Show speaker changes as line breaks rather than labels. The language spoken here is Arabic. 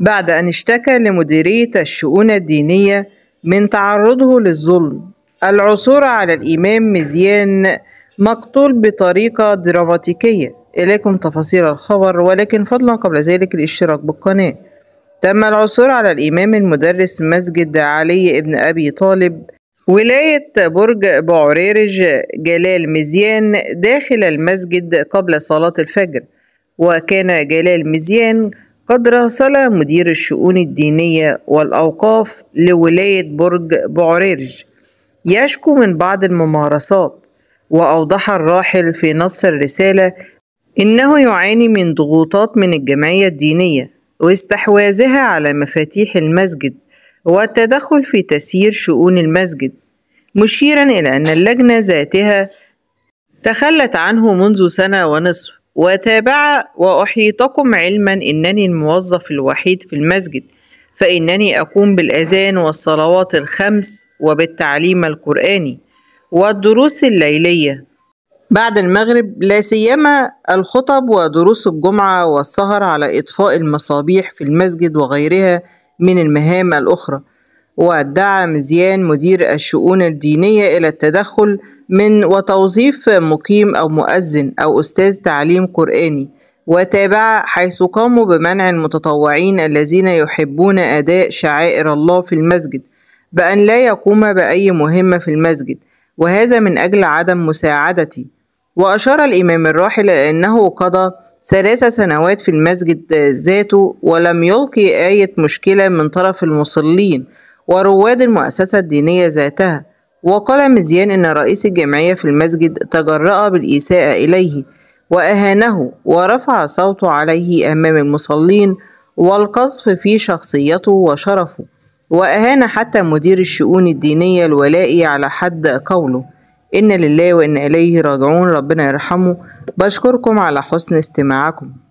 بعد أن اشتكى لمديرية الشؤون الدينية من تعرضه للظلم العثور على الإمام مزيان مقتول بطريقة دراماتيكية إليكم تفاصيل الخبر ولكن فضلا قبل ذلك الاشتراك بالقناة تم العثور على الإمام المدرس مسجد علي ابن أبي طالب ولاية برج بعريرج جلال مزيان داخل المسجد قبل صلاة الفجر وكان جلال مزيان قد راسل مدير الشؤون الدينية والأوقاف لولاية برج بعريرج يشكو من بعض الممارسات وأوضح الراحل في نص الرسالة إنه يعاني من ضغوطات من الجمعية الدينية واستحواذها على مفاتيح المسجد والتدخل في تسيير شؤون المسجد مشيرا إلى أن اللجنة ذاتها تخلت عنه منذ سنة ونصف وتابع وأحيطكم علما أنني الموظف الوحيد في المسجد فإنني أقوم بالأذان والصلوات الخمس وبالتعليم القرآني والدروس الليلية بعد المغرب لا سيما الخطب ودروس الجمعة والسهر على إطفاء المصابيح في المسجد وغيرها من المهام الأخرى ودعا مزيان مدير الشؤون الدينية إلى التدخل من وتوظيف مقيم أو مؤذن أو أستاذ تعليم قرآني وتابع حيث قاموا بمنع المتطوعين الذين يحبون أداء شعائر الله في المسجد بأن لا يقوم بأي مهمة في المسجد وهذا من أجل عدم مساعدتي وأشار الإمام الراحل أنه قضى ثلاث سنوات في المسجد ذاته ولم يلقي آية مشكلة من طرف المصلين ورواد المؤسسة الدينية ذاتها وقال مزيان إن رئيس الجمعية في المسجد تجرأ بالإساءة إليه وأهانه ورفع صوته عليه أمام المصلين والقذف في شخصيته وشرفه وأهان حتى مدير الشؤون الدينية الولائي على حد قوله إن لله وإن إليه راجعون ربنا يرحمه بشكركم على حسن استماعكم